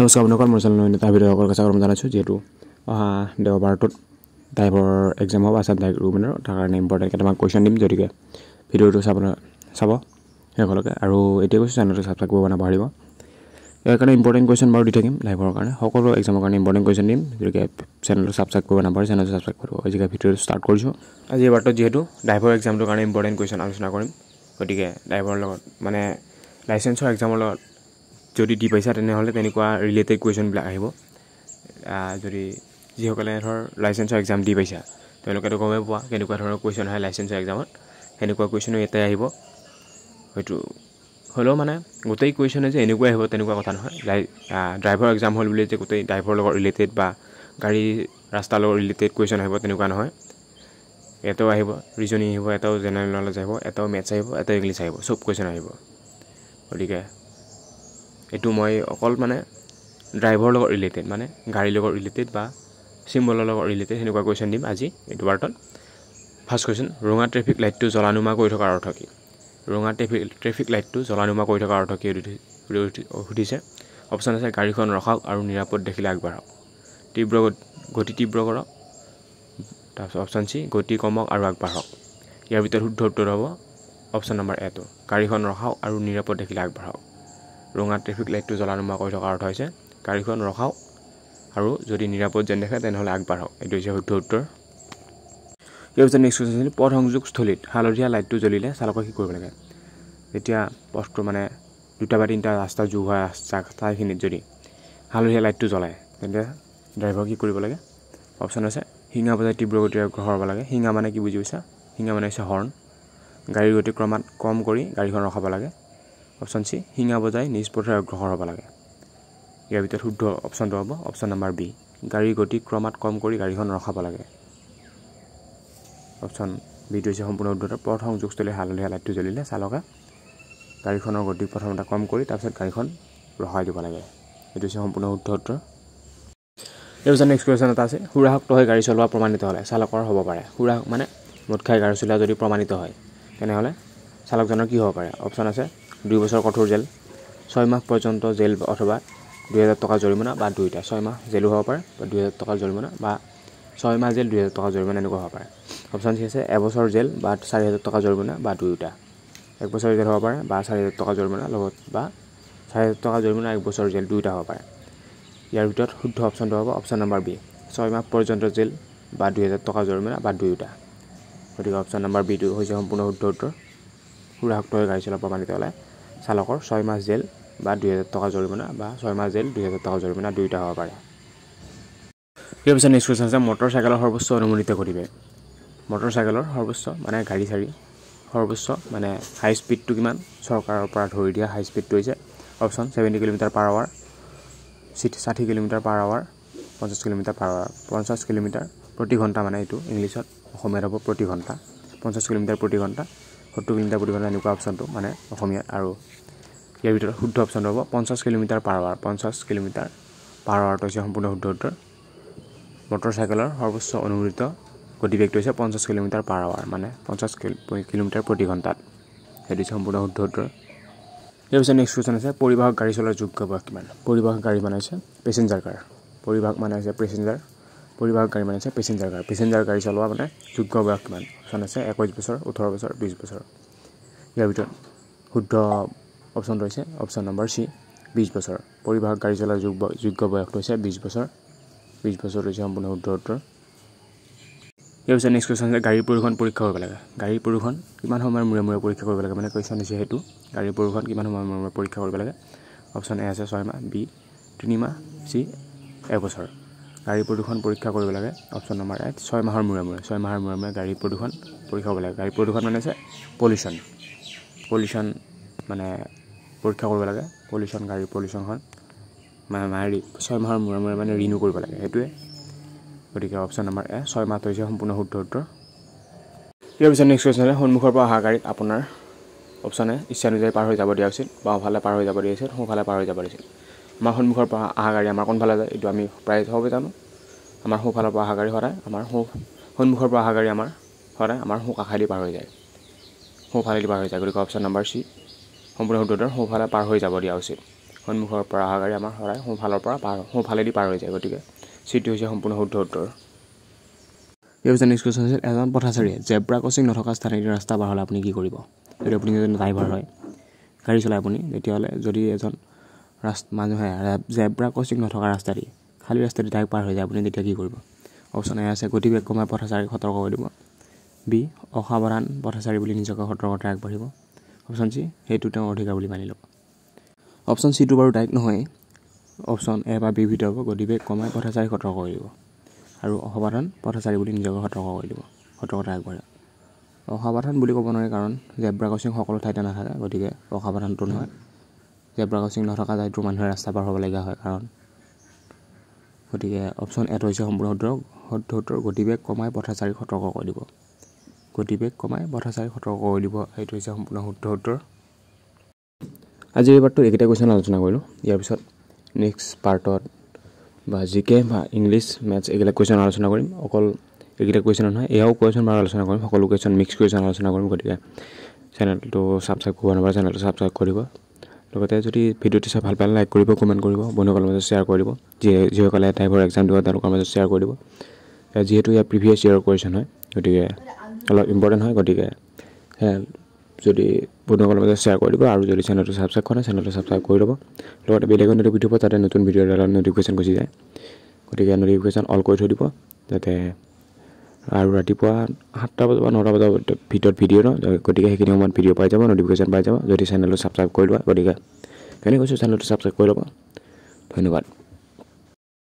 নমস্কাৰ আপোনালোকৰ মোৰ চেনেল নেতা বিধায়কৰ কাছে গৰম জনাইছোঁ যিহেতু অহা দেওবাৰটোত ড্ৰাইভৰ এক্সাম হ'ব আছে ড্ৰাইভ ৰুমেনৰ তাৰ কাৰণে ইম্পৰ্টেণ্ট কেইটামান কুৱেশ্যন দিম যদিকে ভিডিঅ'টো চাবলৈ চাব সেইসকলকে আৰু এতিয়া কৈছোঁ চেনেলটো ছাবস্ক্ৰাইব কৰিব নাপাহৰিব ইয়াৰ কাৰণে ইম্পৰ্টেণ্ট কুৱেশ্যন বাৰু দি থাকিম ড্ৰাইভৰ কাৰণে সকলো এক্সামৰ কাৰণে ইম্পৰ্টেণ্ট কুৱেশ্যন দিম গতিকে চেনেলটো ছাবস্ক্ৰাইব কৰিব নাপাহৰি চেনেলটো ছাবস্ক্ৰাইব কৰিব গতিকে ভিডিঅ'টো ষ্টাৰ্ট কৰিছোঁ আজি এবাৰটো যিহেতু ড্ৰাইভৰ এক্সামটোৰ কাৰণে ইম্পৰ্টেণ্ট কুৱেশ্যন আলোচনা কৰিম গতিকে ড্ৰাইভৰ লগত মানে লাইচেঞ্চৰ এক্সামৰ লগত যদি দি পাইছা তেনেহ'লে তেনেকুৱা ৰিলেটেড কুৱেশ্যনবিলাক আহিব যদি যিসকলে ধৰ লাইচেঞ্চৰ এক্সাম দি পাইছা তেওঁলোকেতো গমেই পোৱা কেনেকুৱা ধৰণৰ কুৱেশ্যন হয় লাইচেঞ্চৰ এক্সামত সেনেকুৱা কুৱেশ্যনো ইয়াতে আহিব হয়তো হ'লেও মানে গোটেই কুৱেশ্যনে যে এনেকুৱাই আহিব তেনেকুৱা কথা নহয় লাই ড্ৰাইভৰ এক্সাম হ'ল বুলি যে গোটেই ড্ৰাইভৰৰ লগত ৰিলেটেড বা গাড়ী ৰাস্তাৰ লগত ৰিলেটেড কুৱেশ্যন আহিব তেনেকুৱা নহয় এটাও আহিব ৰিজনিং আহিব এটাও জেনেৰেল নলেজ আহিব এটাও মেথছ আহিব এটাও ইংলিছ আহিব চব কুৱেশ্যন আহিব গতিকে এইটো মই অকল মানে ড্ৰাইভাৰৰ লগত ৰিলেটেড মানে গাড়ীৰ লগত ৰিলেটেড বা চিম্বলৰ লগত ৰিলেটেড সেনেকুৱা কুৱেশ্যন দিম আজি এইটো বাৰ্টত ফাৰ্ষ্ট কুৱেশ্যন ৰঙা ট্ৰেফিক লাইটটো জ্বলানুমা কৰি থকাৰ অৰ্থ কি ৰঙা ট্ৰেফিক ট্ৰেফিক লাইটটো জ্বলানুমা কৰি থকাৰ অৰ্থ কি সুধিছে অপশ্যন আছে গাড়ীখন ৰখাওক আৰু নিৰাপদ দেখিলে আগবাঢ়ক তীব্ৰ গতি তীব্ৰ কৰক তাৰপিছত অপশ্যন চি গতি কমক আৰু আগবাঢ়ক ইয়াৰ ভিতৰত শুদ্ধ উত্তৰ হ'ব অপশ্যন নম্বৰ এটো গাড়ীখন ৰখাওক আৰু নিৰাপদ দেখিলে আগবাঢ়ক ৰঙা ট্ৰেফিক লাইটটো জ্বলা নমা কৰি থকাৰ অৰ্থ হৈছে গাড়ীখন ৰখাওক আৰু যদি নিৰাপদ যেন দেখে তেনেহ'লে আগবাঢ়ক এইটো হৈছে শুদ্ধ উত্তৰ ইয়াৰ পিছত নেক্সট কুৱেশ্যন আছিল পথ সংযোগ স্থলীত হালধীয়া লাইটটো জ্বলিলে চালকে কি কৰিব লাগে যেতিয়া পথটো মানে দুটা বা তিনিটা ৰাস্তা যোগ হোৱা ৰাস্তা ঠাইখিনিত যদি হালধীয়া লাইটটো জ্বলাই তেন্তে ড্ৰাইভাৰ কি কৰিব লাগে অপশ্যন আছে শিঙা বজাই তীব্ৰ গতিৰে হ'ব লাগে শিঙা মানে কি বুজি পাইছা শিঙা মানে হৈছে হৰ্ণ গাড়ীৰ গতি ক্ৰমাৎ কম কৰি গাড়ীখন ৰখাব লাগে অপশ্যন চি শিঙা বজাই নিজ পথাৰে অগ্ৰসৰ হ'ব লাগে ইয়াৰ ভিতৰত শুদ্ধ অপশ্যনটো হ'ব অপশ্যন নাম্বাৰ বি গাড়ীৰ গতি ক্ৰমাত কম কৰি গাড়ীখন ৰখাব লাগে অপশ্যন বিটো হৈছে সম্পূৰ্ণ শুদ্ধ পথ সংযোগস্থলী হালধীয়া লাইটটো জ্বলিলে চালকে গাড়ীখনৰ গতি প্ৰথমতে কম কৰি তাৰপিছত গাড়ীখন ৰখাই দিব লাগে এইটো হৈছে সম্পূৰ্ণ শুদ্ধ উত্তৰ পিছত নেক্সট কুৱেশ্যন এটা আছে সুৰাশক্ত হৈ গাড়ী চলোৱা প্ৰমাণিত হ'লে চালকৰ হ'ব পাৰে সুৰাশ মানে মুঠ খাই গাড়ী চলোৱা যদি প্ৰমাণিত হয় তেনেহ'লে চালকজনৰ কি হ'ব পাৰে অপশ্যন আছে দুই বছৰ কঠোৰ জেল ছয় মাহ পৰ্যন্ত জেল অথবা দুহেজাৰ টকা জৰিমনা বা দুয়োটা মাহ জেলো হ'ব পাৰে বা দুই হাজাৰ টকা জৰিমনা বা ছয় মাহ জেল দুহেজাৰ টকা জৰিমনা এনেকুৱা হ'ব পাৰে অপশ্যন চি আছে এবছৰ জেল বা চাৰি হাজাৰ টকা জৰিমনা বা দুয়োটা এক বছৰ জেল হ'ব পাৰে বা চাৰি হাজাৰ টকা জৰিমনা লগত বা চাৰি হাজাৰ টকা জৰিমনা এক বছৰ জেল দুয়োটা হ'ব পাৰে ইয়াৰ ভিতৰত শুদ্ধ অপশ্যনটো হ'ব অপশ্যন নম্বৰ বি ছয় মাহ পৰ্যন্ত জেল বা দুহেজাৰ টকা জৰিমনা বা দুয়োটা গতিকে অপশ্যন নম্বৰ বিটো হৈছে সম্পূৰ্ণ শুদ্ধ উত্তৰ সুৰাশক্ত হৈ গাড়ী চলাব প্ৰমাণিত ওলায় চালকৰ ছয় মাহ জেল বা দুহেজাৰ টকা জৰিমনা বা ছয় মাহ জেল দুহেজাৰ টকা জৰিমনা দুয়োটা হ'ব পাৰে ইয়াৰ পিছত নেক্সট কুৱেশ্যন আছে মটৰ চাইকেলৰ সৰ্বোচ্চ অনুমোদিত কৰিবে চাইকেলৰ সৰ্বোচ্চ মানে গাড়ী চাৰি সৰ্বোচ্চ মানে হাই স্পীডটো কিমান চৰকাৰৰ পৰা ধৰি দিয়া হাই স্পীডটো হৈছে option seventy kilometre per hour ষাঠি কিলোমিটাৰ পাৰ আৱাৰ পঞ্চাছ কিলোমিটাৰ পাৰ আৱাৰ পঞ্চাছ কিলোমিটাৰ প্ৰতি ঘণ্টা মানে এইটো ইংলিছত অসমীয়াত হ'ব প্ৰতি ঘণ্টা পঞ্চাছ কিলোমিটাৰ প্ৰতি ঘণ্টা সত্তৰ কিলোমিটাৰ প্ৰতি ঘণ্টা এনেকুৱা অপশ্যনটো মানে অসমীয়া আৰু ইয়াৰ ভিতৰত শুদ্ধ অপশ্যনটো হ'ব পঞ্চাছ কিলোমিটাৰ পাৰ আৱাৰ পঞ্চাছ কিলোমিটাৰ পাৰ আৱাৰটো হৈছে সম্পূৰ্ণ শুদ্ধ উত্তৰ মটৰ চাইকেলৰ সৰ্বোচ্চ অনুমোদিত গতিবেগটো হৈছে পঞ্চাছ কিলোমিটাৰ পাৰ আৱাৰ মানে পঞ্চাছ কিলোমিটাৰ প্ৰতি ঘণ্টাত সেইটো হৈছে সম্পূৰ্ণ শুদ্ধ উত্তৰ ইয়াৰ পিছত নেক্সট কুৱেশ্যন আছে পৰিবাহক গাড়ী চলোৱাৰ যোগ্য বয়স কিমান পৰিবাহক গাড়ী মানে হৈছে পেচেঞ্জাৰ কাৰ পৰিবাহক মানে হৈছে পেচেঞ্জাৰ পৰিবাহক গাড়ী মানে আছে পেচেঞ্জাৰ গাড়ী পেচেঞ্জাৰ গাড়ী চলোৱা মানে যোগ্য বয়স কিমান অপশ্যন আছে একৈছ বছৰ ওঠৰ বছৰ বিছ বছৰ ইয়াৰ ভিতৰত শুদ্ধ অপশ্যনটো হৈছে অপশ্যন নম্বৰ চি বিছ বছৰ পৰিবাহক গাড়ী চলোৱাৰ যোগ যোগ্য বয়সটো হৈছে বিছ বছৰ বিছ বছৰ হৈছে সম্পূৰ্ণ শুদ্ধ উত্তৰ ইয়াৰ পিছত নেক্সট কুৱেশ্যন আছে গাড়ী প্ৰদূষণ পৰীক্ষা কৰিব লাগে গাড়ী প্ৰদূষণ কিমান সময়ৰ মূৰে মূৰে পৰীক্ষা কৰিব লাগে মানে কুৱেশ্যন হৈছে সেইটো গাড়ী প্ৰদূষণ কিমান সময়ৰ মূৰে মূৰে পৰীক্ষা কৰিব লাগে অপশ্যন এ আছে ছয় মাহ বি তিনিমাহ চি এবছৰ গাড়ী প্ৰদূষণ পৰীক্ষা কৰিব লাগে অপশ্যন নম্বৰ এক ছয় মাহৰ মূৰে মূৰে ছয় মাহৰ মূৰে মূৰে গাড়ী প্ৰদূষণ পৰীক্ষা কৰিব লাগে গাড়ী প্ৰদূষণ মানে হৈছে পলিউশ্যন পলিউশ্যন মানে পৰীক্ষা কৰিব লাগে পলিউশ্যন গাড়ীৰ পলিউশ্যনখন মানে হেৰি ছয় মাহৰ মূৰে মূৰে মানে ৰিনিউ কৰিব লাগে সেইটোৱে গতিকে অপশ্যন নম্বৰ এ ছয় মাহটো হৈছে সম্পূৰ্ণ শুদ্ধ উত্তৰ ইয়াৰ পিছত নেক্সট কুৱেশ্যন হ'লে সন্মুখৰ পৰা অহা গাড়ীত আপোনাৰ অপশ্যনে ইচ্ছা অনুযায়ী পাৰ হৈ যাব দিয়া উচিত বাওঁফালে পাৰ হৈ যাব দিয়া উচিত সোঁফালে পাৰ হৈ যাব দিয়া দিছিল আমাৰ সন্মুখৰ পৰা অহা গাড়ী আমাৰ কোনফালে যায় এইটো আমি প্ৰায় চবেই জানো আমাৰ সোঁফালৰ পৰা অহা গাড়ী সদায় আমাৰ সোঁ সন্মুখৰ পৰা অহা গাড়ী আমাৰ সদায় আমাৰ সোঁ কাষেদি পাৰ হৈ যায় সোঁফালেদি পাৰ হৈ যায় গতিকে অপশ্যন নাম্বাৰ চি সম্পূৰ্ণ শুদ্ধতৰ সোঁফালে পাৰ হৈ যাব দিয়া উচিত সন্মুখৰ পৰা অহা গাড়ী আমাৰ সদায় সোঁফালৰ পৰা পাৰ সোঁফালেদি পাৰ হৈ যায় গতিকে চিটো হৈছে সম্পূৰ্ণ শুদ্ধ উত্তৰ ইয়াৰ নেক্সট কুৱেশ্যন হৈছে এজন পথাচাৰীয়ে জেব্ৰা ক্ৰছিং নথকা স্থানীয় ৰাস্তা পাৰ হ'লে আপুনি কি কৰিব যদি আপুনি এজন ড্ৰাইভাৰ হয় গাড়ী চলাই আপুনি তেতিয়াহ'লে যদি এজন ৰাস্তা মানুহে জেব্ৰা ক্ৰছিং নথকা ৰাস্তাদি খালী ৰাস্তাদি ডাইৰেক্ট পাৰ হৈ যায় আপুনি তেতিয়া কি কৰিব অপশ্যন এ আছে গতি বেগ কমাই পথাচাৰী সতৰ্ক কৰি দিব বি অসাৱধান পথাচাৰী বুলি নিজকে সতৰ্কতা আগবাঢ়িব অপশ্যন চি সেইটো তেওঁৰ অধিকাৰ বুলি মানি ল'ব অপশ্যন চিটো বাৰু ডাইৰেক্ট নহয়েই অপশ্যন এ বা বি ভিতৰত হ'ব গতি বেগ কমাই পথাচাৰী সতৰ্ক কৰি দিব আৰু অসাৱধান পথাচাৰী বুলি নিজকে সতৰ্ক কৰি দিব সতৰ্কতা আগবাঢ়িব অসাৱধান বুলি ক'ব নোৱাৰি কাৰণ জেব্ৰা ক্ৰছিং সকলো ঠাইতে নাথাকে গতিকে অসাৱধানটো নহয় জেব্ৰা ক্ৰচিং নথকা ঠাইতো মানুহে ৰাস্তা পাৰ হ'বলগীয়া হয় কাৰণ গতিকে অপশ্যন এট হৈছে সম্পূৰ্ণ শুদ্ধ শুদ্ধ উত্তৰ গতিবেগ কমাই পথাচাৰীক সতৰ্ক কৰি দিব গতিবেগ কমাই পথাচাৰীক সতৰ্ক কৰি দিব এইটো হৈছে সম্পূৰ্ণ শুদ্ধ উত্তৰ আজিৰ এইবাৰটো এইকেইটা কুৱেশ্যন আলোচনা কৰিলোঁ ইয়াৰ পিছত নেক্সট পাৰ্টত বা জি কে বা ইংলিছ মেথছ এইকেইটা কুৱেশ্যন আলোচনা কৰিম অকল এইকেইটা কুৱেশ্যন নহয় এয়াও কুৱেশ্যন বাৰু আলোচনা কৰিম সকলো কুৱেশ্যন মিক্স কুৱেশ্যন আলোচনা কৰিম গতিকে চেনেলটো ছাবস্ক্ৰাইব কৰিব নোৱাৰে চেনেলটো ছাবস্ক্ৰাইব কৰিব লগতে যদি ভিডিঅ'টো চাই ভাল পালে লাইক কৰিব কমেণ্ট কৰিব বন্ধুসকলৰ মাজত শ্বেয়াৰ কৰি দিব যি যিসকলে টাইপৰ এক্সাম দিব তেওঁলোকৰ মাজত শ্বেয়াৰ কৰি দিব যিহেতু ইয়াৰ প্ৰিভিয়াছ ইয়েৰৰ কুৱেশ্যন হয় গতিকে অলপ ইম্পৰ্টেণ্ট হয় গতিকে যদি বন্ধুসকলৰ মাজত শ্বেয়াৰ কৰি দিব আৰু যদি চেনেলটো ছাবস্ক্ৰাইব কৰে চেনেলটো ছাবস্ক্ৰাইব কৰি ল'ব লগতে বেলেগৰ নটিফিকেশ্যন যাতে নতুন ভিডিঅ'ৰ নটিফিকেশ্যন গুচি যায় গতিকে নটিফিকেশ্যন অল কৰি থৈ দিব যাতে আৰু ৰাতিপুৱা সাতটা বজাৰ পৰা নটা বজাৰ ভিতৰত ভিডিঅ' ন গতিকে সেইখিনি সময়ত ভিডিঅ' পাই যাব ন'টিফিকেশ্যন পাই যাব যদি চেনেলটো ছাবস্ক্ৰাইব কৰি লোৱা গতিকে কেনেকৈ কৈছোঁ চেনেলটো ছাবস্ক্ৰাইব কৰি ল'ব ধন্যবাদ